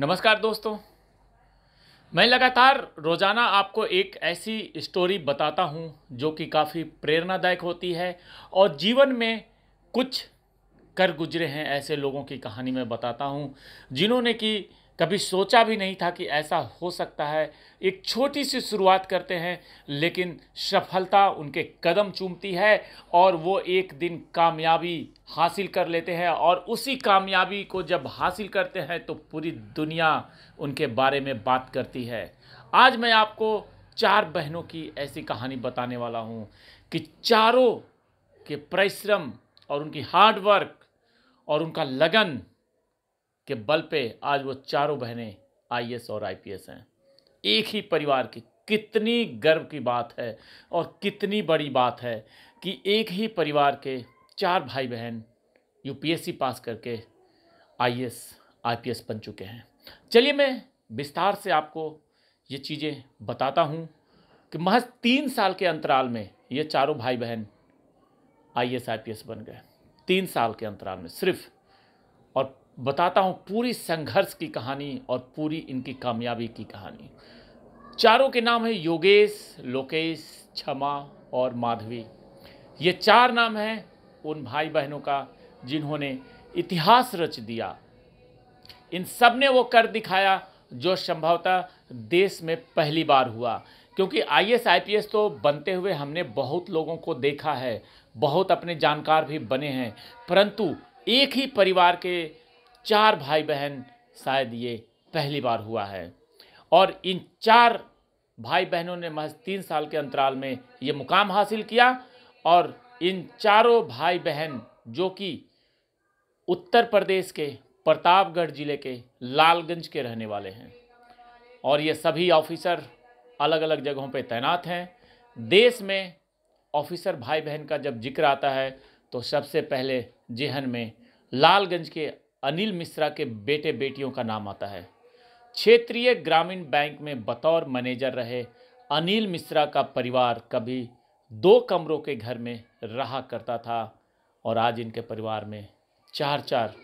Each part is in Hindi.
नमस्कार दोस्तों मैं लगातार रोज़ाना आपको एक ऐसी स्टोरी बताता हूँ जो कि काफ़ी प्रेरणादायक होती है और जीवन में कुछ कर गुजरे हैं ऐसे लोगों की कहानी मैं बताता हूँ जिन्होंने कि कभी सोचा भी नहीं था कि ऐसा हो सकता है एक छोटी सी शुरुआत करते हैं लेकिन सफलता उनके कदम चूमती है और वो एक दिन कामयाबी हासिल कर लेते हैं और उसी कामयाबी को जब हासिल करते हैं तो पूरी दुनिया उनके बारे में बात करती है आज मैं आपको चार बहनों की ऐसी कहानी बताने वाला हूँ कि चारों के परिश्रम और उनकी हार्डवर्क और उनका लगन के बल पे आज वो चारों बहनें आईएएस और आईपीएस हैं एक ही परिवार की कितनी गर्व की बात है और कितनी बड़ी बात है कि एक ही परिवार के चार भाई बहन यूपीएससी पास करके आईएएस आईपीएस बन चुके हैं चलिए मैं विस्तार से आपको ये चीज़ें बताता हूँ कि महज तीन साल के अंतराल में ये चारों भाई बहन IAS IPS बन गए तीन साल के अंतराल में सिर्फ बताता हूँ पूरी संघर्ष की कहानी और पूरी इनकी कामयाबी की कहानी चारों के नाम है योगेश लोकेश क्षमा और माधवी ये चार नाम हैं उन भाई बहनों का जिन्होंने इतिहास रच दिया इन सब ने वो कर दिखाया जो संभवतः देश में पहली बार हुआ क्योंकि पी एस तो बनते हुए हमने बहुत लोगों को देखा है बहुत अपने जानकार भी बने हैं परंतु एक ही परिवार के चार भाई बहन शायद ये पहली बार हुआ है और इन चार भाई बहनों ने महज तीन साल के अंतराल में ये मुकाम हासिल किया और इन चारों भाई बहन जो कि उत्तर प्रदेश के प्रतापगढ़ जिले के लालगंज के रहने वाले हैं और ये सभी ऑफिसर अलग अलग जगहों पे तैनात हैं देश में ऑफिसर भाई बहन का जब जिक्र आता है तो सबसे पहले जेहन में लालगंज के अनिल मिश्रा के बेटे बेटियों का नाम आता है क्षेत्रीय ग्रामीण बैंक में बतौर मैनेजर रहे अनिल मिश्रा का परिवार कभी दो कमरों के घर में रहा करता था और आज इनके परिवार में चार चार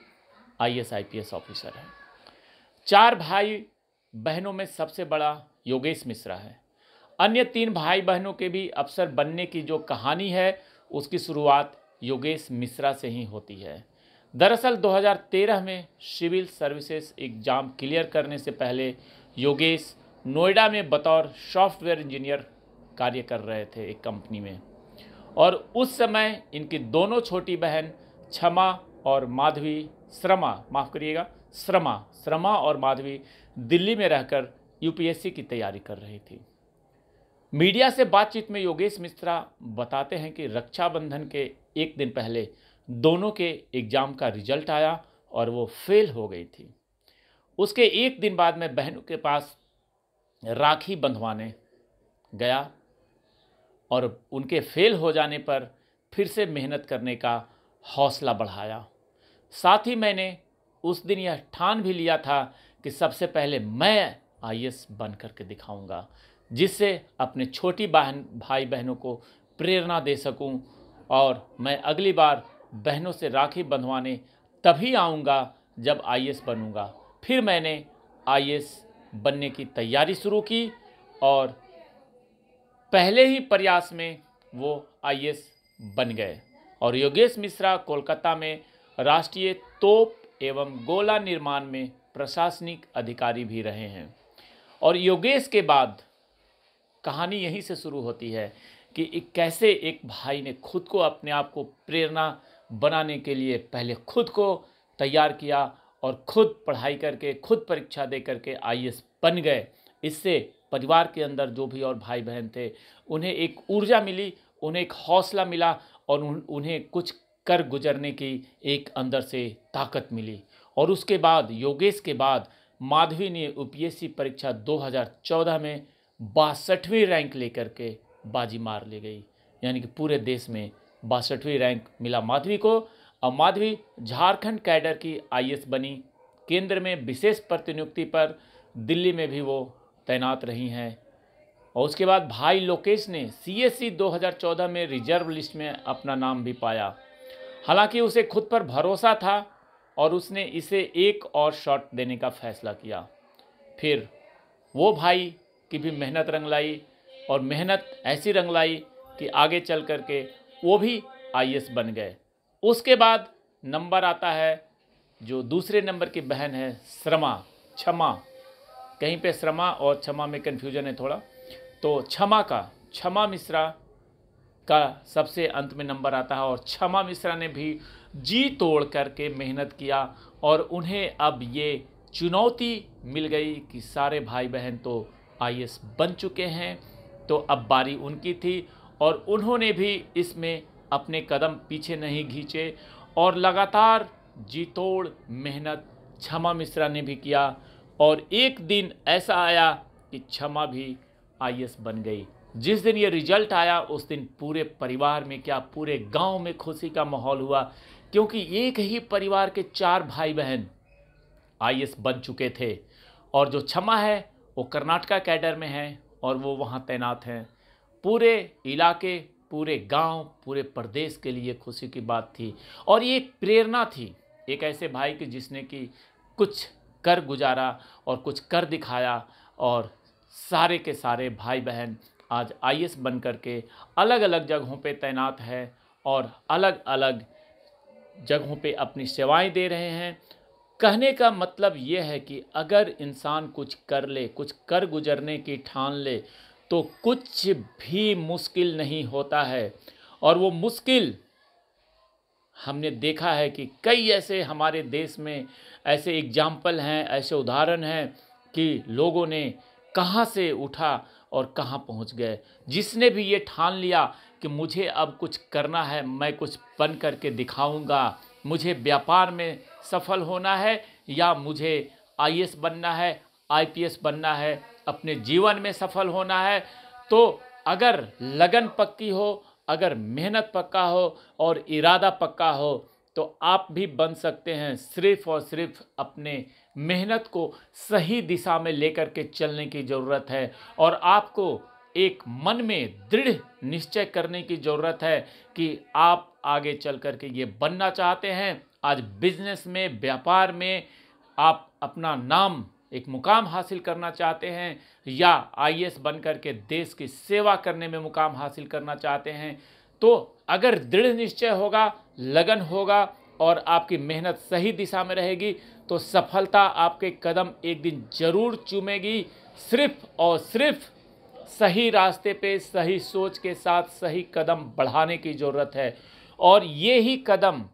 आईएएस एस ऑफिसर हैं चार भाई बहनों में सबसे बड़ा योगेश मिश्रा है अन्य तीन भाई बहनों के भी अफसर बनने की जो कहानी है उसकी शुरुआत योगेश मिश्रा से ही होती है दरअसल 2013 में सिविल सर्विसेज एग्ज़ाम क्लियर करने से पहले योगेश नोएडा में बतौर सॉफ्टवेयर इंजीनियर कार्य कर रहे थे एक कंपनी में और उस समय इनकी दोनों छोटी बहन क्षमा और माधवी श्रमा माफ़ करिएगा श्रमा श्रमा और माधवी दिल्ली में रहकर यूपीएससी की तैयारी कर रही थी मीडिया से बातचीत में योगेश मिश्रा बताते हैं कि रक्षाबंधन के एक दिन पहले दोनों के एग्ज़ाम का रिजल्ट आया और वो फेल हो गई थी उसके एक दिन बाद मैं बहनों के पास राखी बंधवाने गया और उनके फेल हो जाने पर फिर से मेहनत करने का हौसला बढ़ाया साथ ही मैंने उस दिन यह ठान भी लिया था कि सबसे पहले मैं आई बन कर के दिखाऊँगा जिससे अपने छोटी बहन भाई बहनों को प्रेरणा दे सकूं और मैं अगली बार बहनों से राखी बंधवाने तभी आऊँगा जब आई बनूँगा फिर मैंने आई बनने की तैयारी शुरू की और पहले ही प्रयास में वो आई बन गए और योगेश मिश्रा कोलकाता में राष्ट्रीय तोप एवं गोला निर्माण में प्रशासनिक अधिकारी भी रहे हैं और योगेश के बाद कहानी यहीं से शुरू होती है कि एक कैसे एक भाई ने खुद को अपने आप को प्रेरणा बनाने के लिए पहले खुद को तैयार किया और खुद पढ़ाई करके खुद परीक्षा दे करके आई बन गए इससे परिवार के अंदर जो भी और भाई बहन थे उन्हें एक ऊर्जा मिली उन्हें एक हौसला मिला और उन्हें कुछ कर गुजरने की एक अंदर से ताकत मिली और उसके बाद योगेश के बाद माधवी ने यू परीक्षा 2014 में बासठवीं रैंक लेकर के बाजी मार ले गई यानी कि पूरे देश में बासठवीं रैंक मिला माधवी को अब माधवी झारखंड कैडर की आई बनी केंद्र में विशेष प्रतिनियुक्ति पर दिल्ली में भी वो तैनात रही हैं और उसके बाद भाई लोकेश ने सीएससी 2014 में रिजर्व लिस्ट में अपना नाम भी पाया हालांकि उसे खुद पर भरोसा था और उसने इसे एक और शॉट देने का फैसला किया फिर वो भाई की भी मेहनत रंग लाई और मेहनत ऐसी रंग लाई कि आगे चल करके वो भी आई बन गए उसके बाद नंबर आता है जो दूसरे नंबर की बहन है श्रमा क्षमा कहीं पे श्रमा और क्षमा में कन्फ्यूजन है थोड़ा तो क्षमा का क्षमा मिश्रा का सबसे अंत में नंबर आता है और क्षमा मिश्रा ने भी जी तोड़ करके मेहनत किया और उन्हें अब ये चुनौती मिल गई कि सारे भाई बहन तो आई बन चुके हैं तो अब बारी उनकी थी और उन्होंने भी इसमें अपने कदम पीछे नहीं खींचे और लगातार जीतोड़ मेहनत क्षमा मिश्रा ने भी किया और एक दिन ऐसा आया कि क्षमा भी आई बन गई जिस दिन ये रिजल्ट आया उस दिन पूरे परिवार में क्या पूरे गांव में खुशी का माहौल हुआ क्योंकि एक ही परिवार के चार भाई बहन आई बन चुके थे और जो क्षमा है वो कर्नाटका कैडर में है और वो वहाँ तैनात हैं पूरे इलाके पूरे गांव पूरे प्रदेश के लिए खुशी की बात थी और ये एक प्रेरणा थी एक ऐसे भाई की जिसने कि कुछ कर गुजारा और कुछ कर दिखाया और सारे के सारे भाई बहन आज आई बन कर के अलग अलग जगहों पे तैनात है और अलग अलग जगहों पे अपनी सेवाएं दे रहे हैं कहने का मतलब ये है कि अगर इंसान कुछ कर ले कुछ कर गुजरने की ठान ले तो कुछ भी मुश्किल नहीं होता है और वो मुश्किल हमने देखा है कि कई ऐसे हमारे देश में ऐसे एग्जाम्पल हैं ऐसे उदाहरण हैं कि लोगों ने कहाँ से उठा और कहाँ पहुँच गए जिसने भी ये ठान लिया कि मुझे अब कुछ करना है मैं कुछ बन करके दिखाऊंगा मुझे व्यापार में सफल होना है या मुझे आई बनना है आई बनना है अपने जीवन में सफल होना है तो अगर लगन पक्की हो अगर मेहनत पक्का हो और इरादा पक्का हो तो आप भी बन सकते हैं सिर्फ और सिर्फ अपने मेहनत को सही दिशा में लेकर के चलने की ज़रूरत है और आपको एक मन में दृढ़ निश्चय करने की ज़रूरत है कि आप आगे चल कर के ये बनना चाहते हैं आज बिजनेस में व्यापार में आप अपना नाम एक मुकाम हासिल करना चाहते हैं या आई बनकर के देश की सेवा करने में मुकाम हासिल करना चाहते हैं तो अगर दृढ़ निश्चय होगा लगन होगा और आपकी मेहनत सही दिशा में रहेगी तो सफलता आपके कदम एक दिन ज़रूर चूमेगी सिर्फ और सिर्फ सही रास्ते पे सही सोच के साथ सही कदम बढ़ाने की ज़रूरत है और यही कदम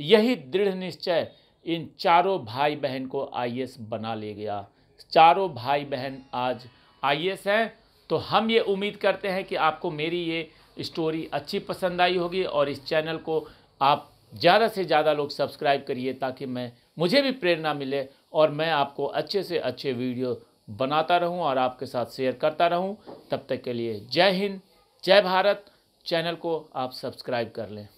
यही दृढ़ निश्चय इन चारों भाई बहन को आई बना ले गया चारों भाई बहन आज एस हैं तो हम ये उम्मीद करते हैं कि आपको मेरी ये स्टोरी अच्छी पसंद आई होगी और इस चैनल को आप ज़्यादा से ज़्यादा लोग सब्सक्राइब करिए ताकि मैं मुझे भी प्रेरणा मिले और मैं आपको अच्छे से अच्छे वीडियो बनाता रहूं और आपके साथ शेयर करता रहूं तब तक के लिए जय हिंद जय भारत चैनल को आप सब्सक्राइब कर लें